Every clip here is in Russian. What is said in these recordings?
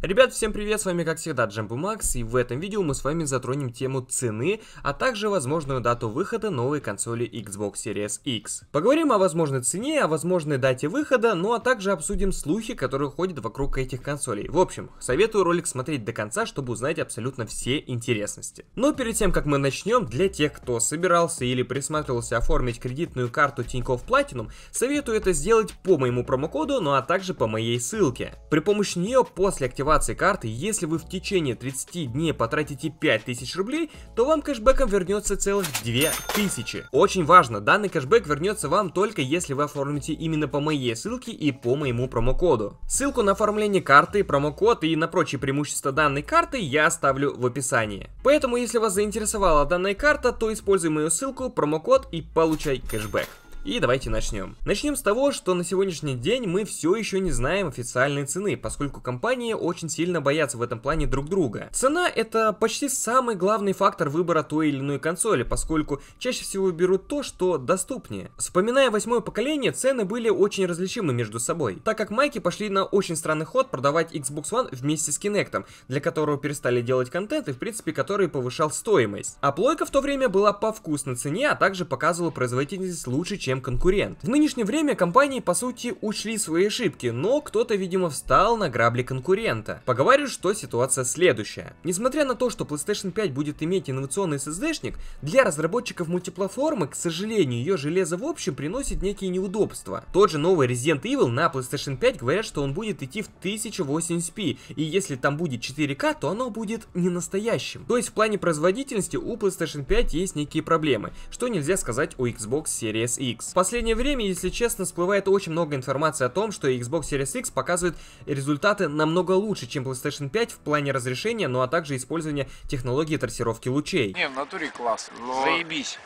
Ребят, всем привет, с вами как всегда Джампу Макс, и в этом видео мы с вами затронем тему цены, а также возможную дату выхода новой консоли Xbox Series X. Поговорим о возможной цене, о возможной дате выхода, ну а также обсудим слухи, которые ходят вокруг этих консолей. В общем, советую ролик смотреть до конца, чтобы узнать абсолютно все интересности. Но перед тем, как мы начнем, для тех, кто собирался или присматривался оформить кредитную карту Тинькофф Платинум, советую это сделать по моему промокоду, ну а также по моей ссылке. При помощи нее после активации активации карты, если вы в течение 30 дней потратите 5000 рублей, то вам кэшбэком вернется целых 2000. Очень важно, данный кэшбэк вернется вам только если вы оформите именно по моей ссылке и по моему промокоду. Ссылку на оформление карты, промокод и на прочие преимущества данной карты я оставлю в описании. Поэтому, если вас заинтересовала данная карта, то используй мою ссылку, промокод и получай кэшбэк. И давайте начнем. Начнем с того, что на сегодняшний день мы все еще не знаем официальной цены, поскольку компании очень сильно боятся в этом плане друг друга. Цена это почти самый главный фактор выбора той или иной консоли, поскольку чаще всего берут то, что доступнее. Вспоминая восьмое поколение, цены были очень различимы между собой, так как майки пошли на очень странный ход продавать Xbox One вместе с Kinect, для которого перестали делать контент и в принципе который повышал стоимость. А плойка в то время была по вкусной цене, а также показывала производительность лучше, чем чем конкурент. В нынешнее время компании, по сути, учли свои ошибки, но кто-то, видимо, встал на грабли конкурента. Поговорю, что ситуация следующая. Несмотря на то, что PlayStation 5 будет иметь инновационный SSD-шник, для разработчиков мультиплатформы, к сожалению, ее железо в общем приносит некие неудобства. Тот же новый Resident Evil на PlayStation 5 говорят, что он будет идти в 1080p, и если там будет 4К, то оно будет не настоящим. То есть в плане производительности у PlayStation 5 есть некие проблемы, что нельзя сказать о Xbox Series X. Plus. В последнее время, если честно, всплывает очень много информации о том, что Xbox Series X показывает результаты намного лучше, чем PlayStation 5 в плане разрешения, ну а также использования технологии трассировки лучей. Не, в натуре класс. Но... Заебись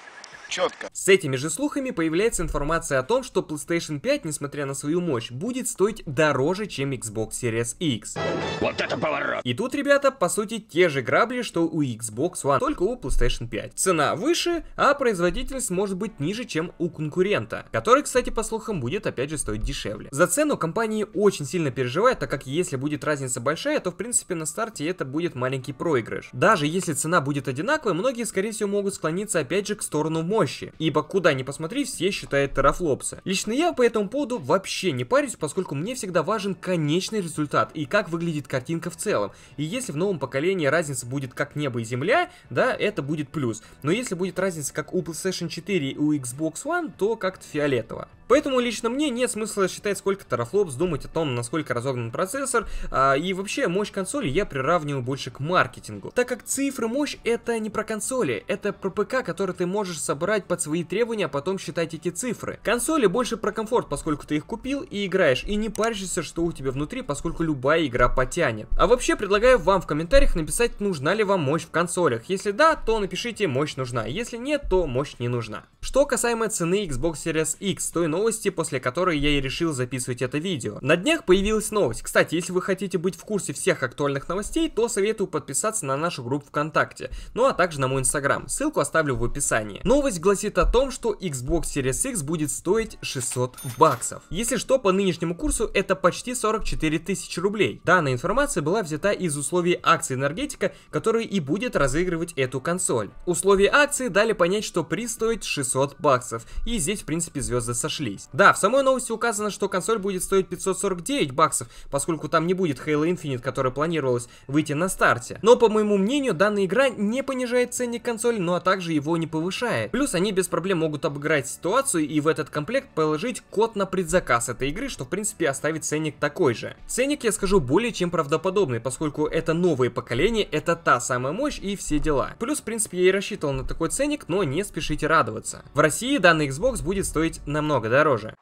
четко. С этими же слухами появляется информация о том, что PlayStation 5, несмотря на свою мощь, будет стоить дороже, чем Xbox Series X. Вот это поворот! И тут, ребята, по сути, те же грабли, что у Xbox One, только у PlayStation 5. Цена выше, а производительность может быть ниже, чем у конкурента, который, кстати, по слухам, будет опять же стоить дешевле. За цену компании очень сильно переживают, так как если будет разница большая, то в принципе на старте это будет маленький проигрыш. Даже если цена будет одинаковой, многие, скорее всего, могут склониться опять же к сторону мощи, мощи, ибо куда ни посмотри, все считают терафлопсы. Лично я по этому поводу вообще не парюсь, поскольку мне всегда важен конечный результат и как выглядит картинка в целом. И если в новом поколении разница будет как небо и земля, да, это будет плюс. Но если будет разница как у PlayStation 4 и у Xbox One, то как-то фиолетово. Поэтому лично мне нет смысла считать сколько терафлопс, думать о том, насколько разогнан процессор, а, и вообще мощь консоли я приравниваю больше к маркетингу. Так как цифры мощь это не про консоли, это про ПК, который ты можешь собрать под свои требования, а потом считать эти цифры. Консоли больше про комфорт, поскольку ты их купил и играешь, и не паришься, что у тебя внутри, поскольку любая игра потянет. А вообще предлагаю вам в комментариях написать, нужна ли вам мощь в консолях. Если да, то напишите мощь нужна, если нет, то мощь не нужна. Что касаемо цены Xbox Series X, той новости, после которой я и решил записывать это видео. На днях появилась новость. Кстати, если вы хотите быть в курсе всех актуальных новостей, то советую подписаться на нашу группу ВКонтакте, ну а также на мой Инстаграм. Ссылку оставлю в описании. Новость гласит о том, что Xbox Series X будет стоить 600 баксов. Если что, по нынешнему курсу это почти 44 тысячи рублей. Данная информация была взята из условий акции энергетика, который и будет разыгрывать эту консоль. Условия акции дали понять, что приз стоит 600 500 баксов. И здесь, в принципе, звезды сошлись. Да, в самой новости указано, что консоль будет стоить 549 баксов, поскольку там не будет Halo Infinite, которая планировалась выйти на старте. Но, по моему мнению, данная игра не понижает ценник консоли, ну а также его не повышает. Плюс они без проблем могут обыграть ситуацию и в этот комплект положить код на предзаказ этой игры, что, в принципе, оставит ценник такой же. Ценник, я скажу, более чем правдоподобный, поскольку это новые поколения, это та самая мощь и все дела. Плюс, в принципе, я и рассчитывал на такой ценник, но не спешите радоваться. В России данный Xbox будет стоить намного дороже.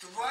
Твою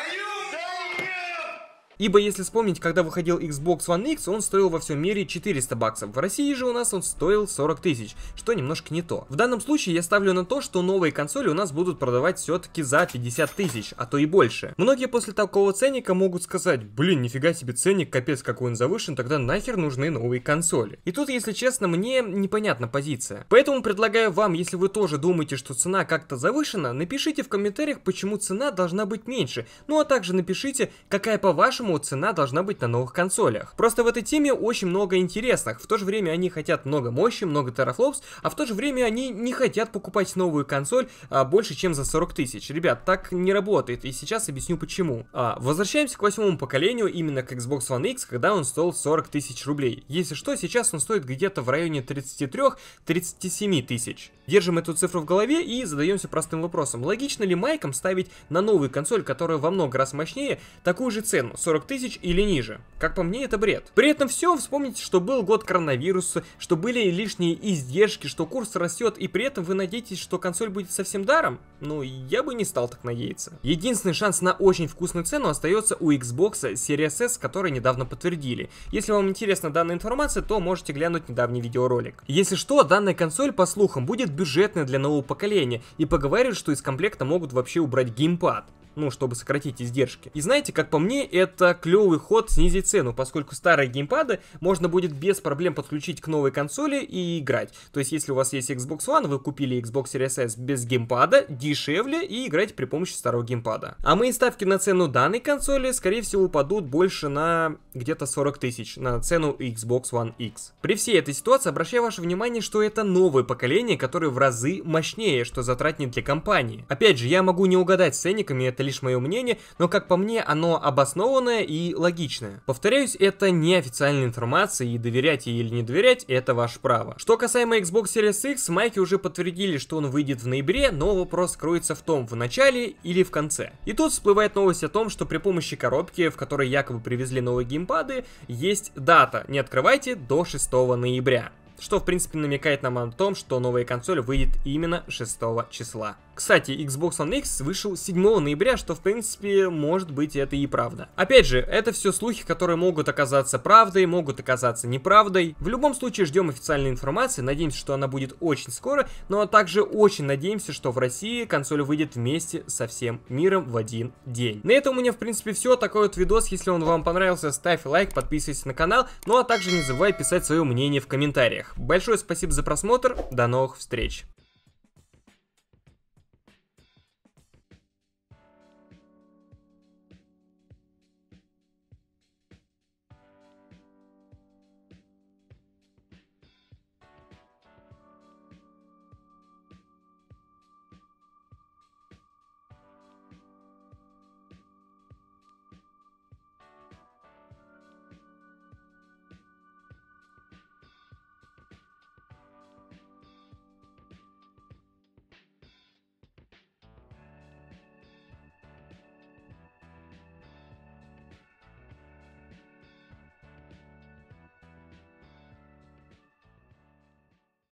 Ибо если вспомнить, когда выходил Xbox One X, он стоил во всем мире 400 баксов. В России же у нас он стоил 40 тысяч, что немножко не то. В данном случае я ставлю на то, что новые консоли у нас будут продавать все-таки за 50 тысяч, а то и больше. Многие после такого ценника могут сказать, блин, нифига себе ценник, капец какой он завышен, тогда нахер нужны новые консоли. И тут, если честно, мне непонятна позиция. Поэтому предлагаю вам, если вы тоже думаете, что цена как-то завышена, напишите в комментариях, почему цена должна быть меньше. Ну а также напишите, какая по вашему поэтому цена должна быть на новых консолях. Просто в этой теме очень много интересных, в то же время они хотят много мощи, много терафлопс, а в то же время они не хотят покупать новую консоль а, больше, чем за 40 тысяч. Ребят, так не работает, и сейчас объясню почему. А, возвращаемся к восьмому поколению, именно к Xbox One X, когда он стоил 40 тысяч рублей. Если что, сейчас он стоит где-то в районе 33-37 тысяч. Держим эту цифру в голове и задаемся простым вопросом. Логично ли майкам ставить на новую консоль, которая во много раз мощнее, такую же цену, 40 40 тысяч или ниже. Как по мне, это бред. При этом все, вспомните, что был год коронавируса, что были лишние издержки, что курс растет, и при этом вы надеетесь, что консоль будет совсем даром? Ну, я бы не стал так надеяться. Единственный шанс на очень вкусную цену остается у Xbox Series S, который недавно подтвердили. Если вам интересна данная информация, то можете глянуть недавний видеоролик. Если что, данная консоль, по слухам, будет бюджетная для нового поколения, и поговаривают, что из комплекта могут вообще убрать геймпад ну, чтобы сократить издержки. И знаете, как по мне, это клевый ход снизить цену, поскольку старые геймпады можно будет без проблем подключить к новой консоли и играть. То есть, если у вас есть Xbox One, вы купили Xbox Series S без геймпада, дешевле и играть при помощи старого геймпада. А мои ставки на цену данной консоли, скорее всего, упадут больше на где-то 40 тысяч, на цену Xbox One X. При всей этой ситуации обращаю ваше внимание, что это новое поколение, которое в разы мощнее, что затратнее для компании. Опять же, я могу не угадать с ценниками, это лишь мое мнение, но как по мне оно обоснованное и логичное. Повторяюсь, это не официальная информация и доверять ей или не доверять это ваше право. Что касаемо Xbox Series X, майки уже подтвердили, что он выйдет в ноябре, но вопрос кроется в том, в начале или в конце. И тут всплывает новость о том, что при помощи коробки, в которой якобы привезли новые геймпады, есть дата «Не открывайте до 6 ноября» что в принципе намекает нам о том, что новая консоль выйдет именно 6 числа. Кстати, Xbox One X вышел 7 ноября, что в принципе может быть это и правда. Опять же, это все слухи, которые могут оказаться правдой, могут оказаться неправдой. В любом случае ждем официальной информации, надеемся, что она будет очень скоро, но ну, а также очень надеемся, что в России консоль выйдет вместе со всем миром в один день. На этом у меня в принципе все, такой вот видос, если он вам понравился, ставь лайк, подписывайся на канал, ну а также не забывай писать свое мнение в комментариях. Большое спасибо за просмотр, до новых встреч!